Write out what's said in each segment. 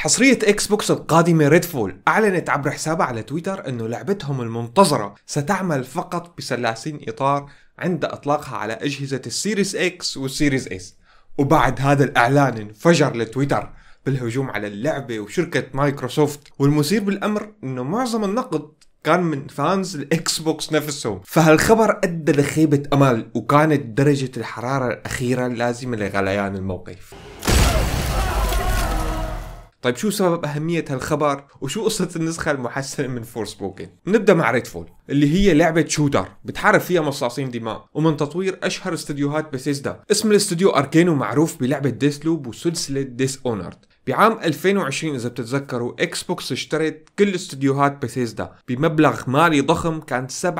حصرية اكس بوكس القادمة ريد فول أعلنت عبر حسابها على تويتر أنه لعبتهم المنتظرة ستعمل فقط بثلاثين إطار عند إطلاقها على أجهزة السيريز اكس والسيريس اس وبعد هذا الإعلان انفجر لتويتر بالهجوم على اللعبة وشركة مايكروسوفت والمثير بالأمر أنه معظم النقد كان من فانز الاكس بوكس نفسهم فهالخبر ادى لخيبه امل وكانت درجه الحراره الاخيره اللازمه لغليان الموقف طيب شو سبب أهمية هالخبر وشو قصة النسخة المحسنة من فورس بوكن نبدأ مع ريدفول اللي هي لعبة شوتر بتحارب فيها مصاصين دماء ومن تطوير أشهر استديوهات بسيزدا اسم الاستوديو أركينو معروف بلعبة ديسلوب وسلسلة ديس أونرد بعام 2020 إذا بتتذكروا إكس بوكس اشترت كل استديوهات بثيزدا بمبلغ مالي ضخم كان 7.5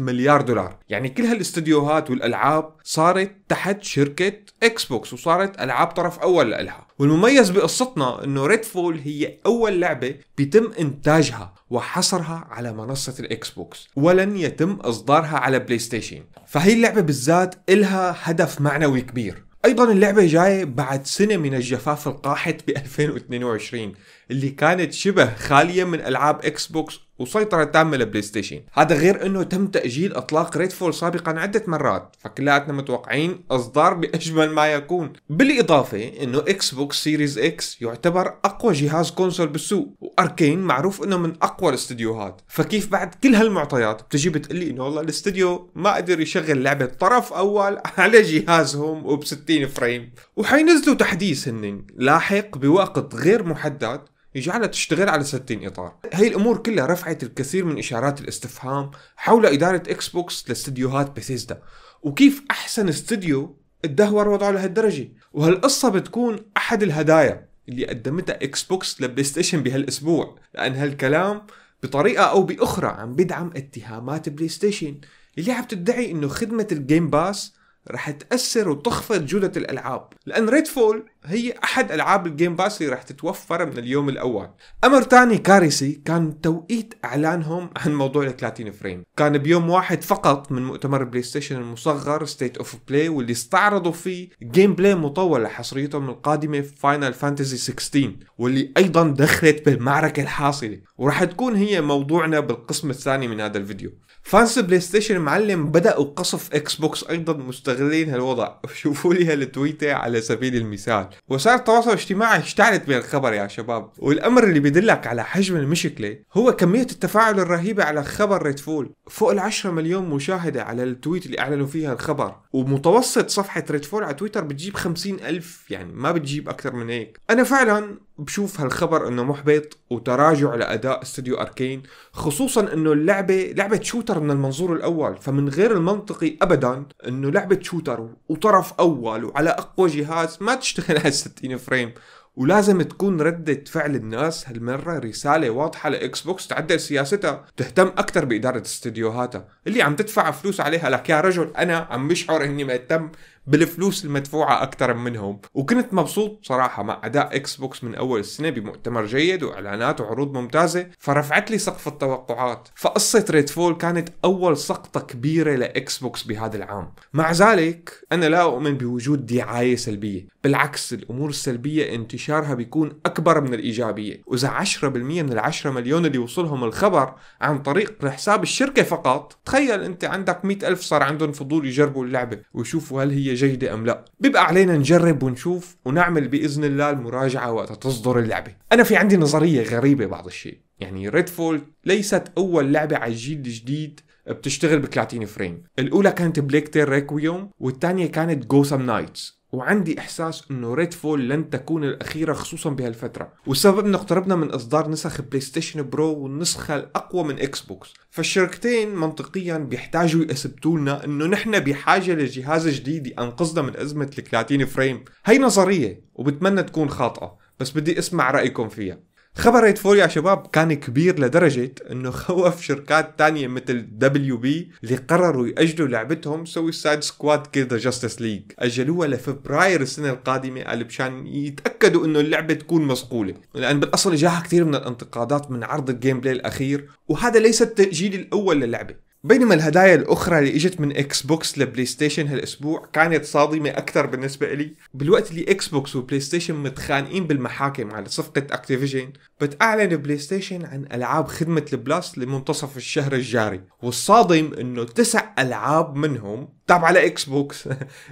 مليار دولار يعني كل هالاستديوهات والألعاب صارت تحت شركة إكس بوكس وصارت ألعاب طرف أول لإلها والمميز بقصتنا انه ريد فول هي اول لعبه بيتم انتاجها وحصرها على منصه الاكس بوكس ولن يتم اصدارها على بلاي ستيشن فهي اللعبه بالذات إلها هدف معنوي كبير ايضا اللعبه جايه بعد سنه من الجفاف القاحط ب 2022 اللي كانت شبه خاليه من العاب اكس بوكس وسيطرة تامة للبلاي ستيشن هذا غير انه تم تأجيل اطلاق ريد فول سابقا عدة مرات فكلاتنا متوقعين اصدار باجمل ما يكون بالاضافة انه اكس بوكس سيريز اكس يعتبر اقوى جهاز كونسول بالسوق واركين معروف انه من اقوى الاستديوهات فكيف بعد كل هالمعطيات بتجي بتقلي انه والله الاستديو ما قدر يشغل لعبة طرف اول على جهازهم وب 60 فريم وحينزلوا تحديث هن لاحق بوقت غير محدد يجعلها تشتغل على 60 اطار هي الامور كلها رفعت الكثير من اشارات الاستفهام حول اداره اكس بوكس لاستديوهات بيثيزدا وكيف احسن استديو تدهور وضعه لهالدرجه وهالقصه بتكون احد الهدايا اللي قدمتها اكس بوكس لبلاي ستيشن بهالاسبوع لان هالكلام بطريقه او باخرى عم بدعم اتهامات بلاي ستيشن اللي عم تدعي انه خدمه الجيم باس رح تأثر وتخفض جودة الألعاب لأن ريد فول هي أحد ألعاب الجيم باس اللي رح تتوفر من اليوم الأول أمر تاني كارثي كان توقيت إعلانهم عن موضوع ال 30 فريم كان بيوم واحد فقط من مؤتمر بلاي ستيشن المصغر ستيت أوف بلاي واللي استعرضوا فيه جيم بلاي مطول لحصريتهم القادمة في فاينل فانتزي 16 واللي أيضا دخلت بالمعركة الحاصلة ورح تكون هي موضوعنا بالقسم الثاني من هذا الفيديو فانس بلاي ستيشن معلم بدأوا قصف اكس بوكس ايضا مستغلين هالوضع شوفوا لي هالتويتة على سبيل المثال وسائل التواصل الاجتماعي اشتعلت الخبر يا شباب والامر اللي بيدلك على حجم المشكلة هو كمية التفاعل الرهيبة على خبر ريدفول فوق العشرة مليون مشاهدة على التويت اللي اعلنوا فيها الخبر ومتوسط صفحة ريدفول على تويتر بتجيب خمسين ألف يعني ما بتجيب أكثر من هيك أنا فعلا بشوف هالخبر انه محبط وتراجع لاداء استوديو اركين خصوصا انه اللعبه لعبه شوتر من المنظور الاول فمن غير المنطقي ابدا انه لعبه شوتر وطرف اول وعلى اقوى جهاز ما تشتغل على 60 فريم ولازم تكون ردة فعل الناس هالمرة رسالة واضحة لإكس بوكس تعدل سياستها تهتم أكثر بإدارة استديوهاتها اللي عم تدفع فلوس عليها لك يا رجل أنا عم بشعر إني مهتم بالفلوس المدفوعة أكثر منهم وكنت مبسوط بصراحة مع أداء إكس بوكس من أول السنة بمؤتمر جيد وإعلانات وعروض ممتازة فرفعت لي سقف التوقعات فقصة ريد فول كانت أول سقطة كبيرة لإكس بوكس بهذا العام مع ذلك أنا لا أؤمن بوجود دعاية سلبية بالعكس الأمور السلبية انتشارها بيكون أكبر من الإيجابية وإذا 10% من العشرة مليون اللي وصلهم الخبر عن طريق حساب الشركة فقط تخيل أنت عندك 100 ألف صار عندهم فضول يجربوا اللعبة ويشوفوا هل هي جيدة أم لا بيبقى علينا نجرب ونشوف ونعمل بإذن الله المراجعة وقت تصدر اللعبة أنا في عندي نظرية غريبة بعض الشيء يعني ريد فول ليست أول لعبة على الجيل الجديد بتشتغل ب 30 فريم الأولى كانت بليك تير ريكويوم والثانية كانت جوثام نايتس وعندي إحساس أنه ريد فول لن تكون الأخيرة خصوصا بهالفترة والسبب أنه اقتربنا من إصدار نسخ بلاي ستيشن برو والنسخة الأقوى من إكس بوكس فالشركتين منطقيا بيحتاجوا يثبتوا لنا أنه نحن بحاجة لجهاز جديد ينقذنا من أزمة ال 30 فريم هي نظرية وبتمنى تكون خاطئة بس بدي أسمع رأيكم فيها خبر ايتفوريا يا شباب كان كبير لدرجة انه خوف شركات تانية مثل دبليو بي اللي قرروا يأجلوا لعبتهم سوي سايد سكواد ذا جاستس ليج أجلوها لفبراير السنة القادمة قال مشان يتأكدوا انه اللعبة تكون مصقولة لأن بالأصل جاها كثير من الانتقادات من عرض الجيم بلاي الأخير وهذا ليس التأجيل الأول للعبة بينما الهدايا الأخرى اللي إجت من إكس بوكس لبلاي ستيشن هالأسبوع كانت صادمة أكثر بالنسبة إلي بالوقت اللي إكس بوكس وبلاي ستيشن متخانقين بالمحاكم على صفقة أكتيفيجن بتأعلن بلاي ستيشن عن ألعاب خدمة البلاس لمنتصف الشهر الجاري والصادم إنه تسع ألعاب منهم تابعة إكس بوكس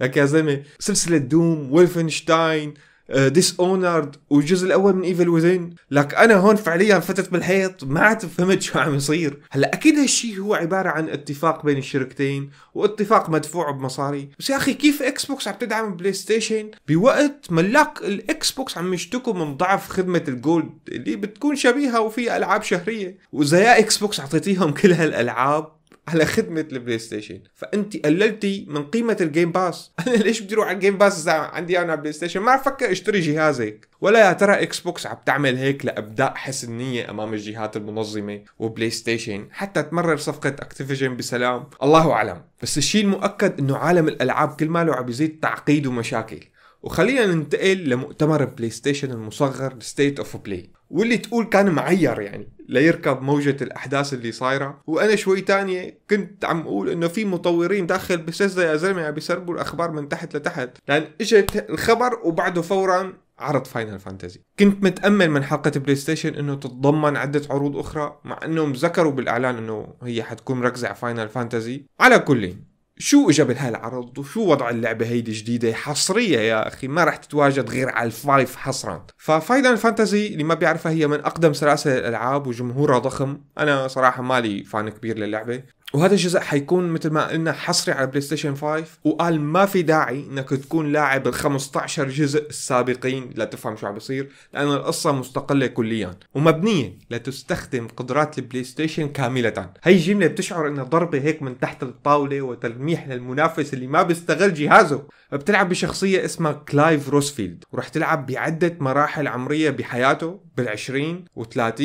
لك يا زلمة سلسلة دوم ولفنشتاين ديس آه، اونرد والجزء الاول من ايفل وذين لك انا هون فعليا فتت بالحيط ما عاد فهمت شو عم يصير هلا اكيد هالشيء هو عباره عن اتفاق بين الشركتين واتفاق مدفوع بمصاري بس يا اخي كيف اكس بوكس عم تدعم بلاي ستيشن بوقت ملاك الاكس بوكس عم يشتكوا من ضعف خدمه الجولد اللي بتكون شبيهه وفيها العاب شهريه واذا يا اكس بوكس اعطيتيهم كل هالالعاب على خدمه البلاي ستيشن فانت قللتي من قيمه الجيم باس انا ليش بدي اروح على الجيم باس إذا عندي انا على البلاي ستيشن ما افكر اشتري جهازك ولا يا ترى اكس بوكس عم تعمل هيك لابداء حسن نيه امام الجهات المنظمه وبلاي ستيشن حتى تمرر صفقه اكتيفيجن بسلام الله اعلم بس الشيء المؤكد انه عالم الالعاب كل ماله عم يزيد تعقيد ومشاكل وخلينا ننتقل لمؤتمر بلاي ستيشن المصغر ستيت اوف بلاي واللي تقول كان معير يعني ليركب موجة الأحداث اللي صايرة وأنا شوي تانية كنت عم أقول إنه في مطورين داخل بسيزدا يا زلمة عم بيسربوا الأخبار من تحت لتحت لأن إجت الخبر وبعده فورا عرض فاينل فانتزي كنت متأمل من حلقة بلاي ستيشن انه تتضمن عدة عروض اخرى مع انهم ذكروا بالاعلان انه هي حتكون مركزة على فاينل فانتزي على كل شو اجى بهالعرض وشو وضع اللعبه هيدي جديده حصريه يا اخي ما راح تتواجد غير على الفايف حصرا ففاينل فانتزي اللي ما بيعرفها هي من اقدم سلاسل الالعاب وجمهورها ضخم انا صراحه مالي فان كبير للعبه وهذا الجزء حيكون مثل ما قلنا حصري على بلاي ستيشن 5 وقال ما في داعي انك تكون لاعب ال 15 جزء السابقين لتفهم شو عم بيصير لان القصه مستقله كليا ومبنيه لتستخدم قدرات البلاي ستيشن كامله هي الجمله بتشعر انها ضربه هيك من تحت الطاوله وتلميح للمنافس اللي ما بيستغل جهازه بتلعب بشخصيه اسمها كلايف روسفيلد ورح تلعب بعده مراحل عمريه بحياته بال20 و30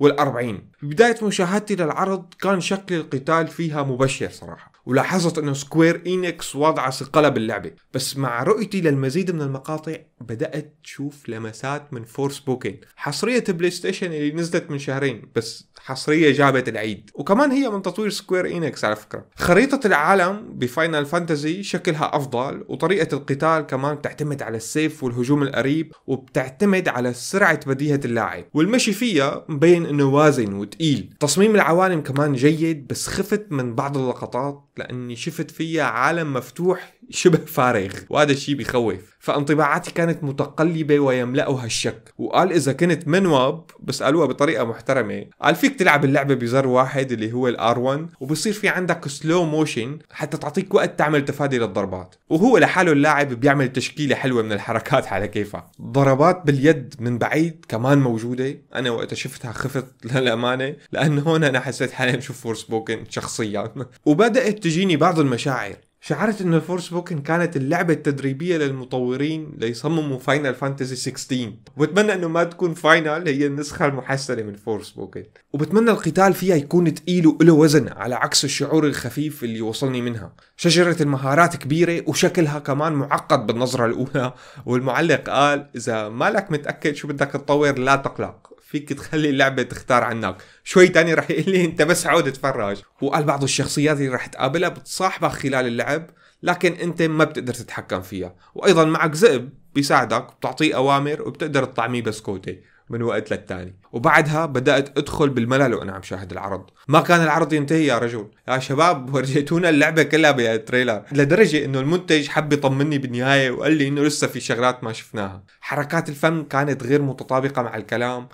والأربعين بداية مشاهدتي للعرض كان شكل القتال فيها مبشر صراحة ولاحظت انه سكوير اينكس واضعة قلب اللعبه بس مع رؤيتي للمزيد من المقاطع بدات تشوف لمسات من فورس بوكين حصريه بلاي ستيشن اللي نزلت من شهرين بس حصريه جابت العيد وكمان هي من تطوير سكوير اينكس على فكره خريطه العالم بفاينل فانتزي شكلها افضل وطريقه القتال كمان بتعتمد على السيف والهجوم القريب وبتعتمد على سرعه بديهه اللاعب والمشي فيها مبين انه وازن وتقيل تصميم العوالم كمان جيد بس خفت من بعض اللقطات لاني شفت فيها عالم مفتوح شبه فارغ وهذا الشيء بخوف فانطباعاتي كانت متقلبه ويملأها الشك وقال اذا كنت منواب بس قالوها بطريقه محترمه قال فيك تلعب اللعبه بزر واحد اللي هو الار 1 وبصير في عندك سلو موشن حتى تعطيك وقت تعمل تفادي للضربات وهو لحاله اللاعب بيعمل تشكيله حلوه من الحركات على كيفه ضربات باليد من بعيد كمان موجوده انا وقتها شفتها خفت للامانه لانه هون انا حسيت حالي بشوف فور سبوكن شخصيا وبدات بتجيني بعض المشاعر شعرت انه فور بوكن كانت اللعبة التدريبية للمطورين ليصمموا فاينل فانتزي 16 وبتمنى انه ما تكون فاينل هي النسخة المحسنة من فورس بوكن وبتمنى القتال فيها يكون تقيل وله وزن على عكس الشعور الخفيف اللي وصلني منها شجرة المهارات كبيرة وشكلها كمان معقد بالنظرة الأولى والمعلق قال إذا مالك متأكد شو بدك تطور لا تقلق فيك تخلي اللعبة تختار عنك شوي تاني رح يقول لي انت بس عود اتفرج وقال بعض الشخصيات اللي رح تقابلها بتصاحبك خلال اللعب لكن انت ما بتقدر تتحكم فيها وايضا معك ذئب بيساعدك بتعطيه اوامر وبتقدر تطعميه بسكوتة من وقت للتاني وبعدها بدأت أدخل بالملل وأنا عم شاهد العرض ما كان العرض ينتهي يا رجل يا شباب ورجيتونا اللعبة كلها بالتريلر لدرجة أنه المنتج حب يطمني بالنهاية وقال لي أنه لسه في شغلات ما شفناها حركات الفم كانت غير متطابقة مع الكلام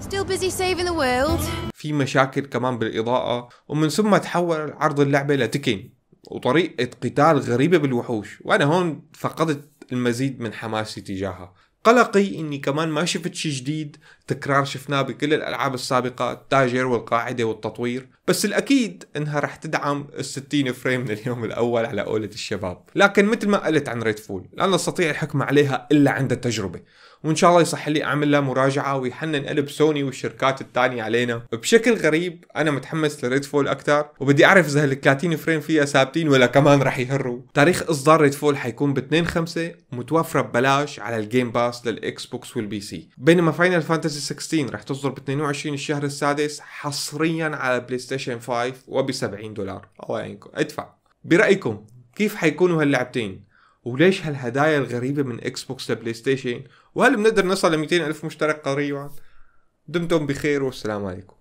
Still busy saving the world. في مشاكل كمان بالإضاءة ومن ثم تحول عرض اللعبة لتكين وطريقة قتال غريبة بالوحوش وأنا هون فقدت المزيد من حماسي تجاهها قلقي اني كمان ما شفت شيء جديد تكرار شفناه بكل الالعاب السابقه التاجر والقاعده والتطوير بس الاكيد انها رح تدعم ال 60 فريم من اليوم الاول على قولة الشباب لكن مثل ما قلت عن ريد فول لا نستطيع الحكم عليها الا عند التجربه وان شاء الله يصح لي اعمل لها مراجعه ويحنن قلب سوني والشركات الثانيه علينا بشكل غريب انا متحمس لريد فول اكثر وبدي اعرف اذا هال 30 فريم فيها ثابتين ولا كمان رح يهروا تاريخ اصدار ريد فول حيكون ب 2 5 متوفره ببلاش على الجيم باس باس للاكس بوكس والبي سي بينما فاينل فانتسي 16 راح تصدر ب 22 الشهر السادس حصريا على بلاي ستيشن 5 وب 70 دولار الله يعينكم ادفع برايكم كيف حيكونوا هاللعبتين وليش هالهدايا الغريبه من اكس بوكس لبلاي ستيشن وهل بنقدر نصل ل 200 الف مشترك قريبا دمتم بخير والسلام عليكم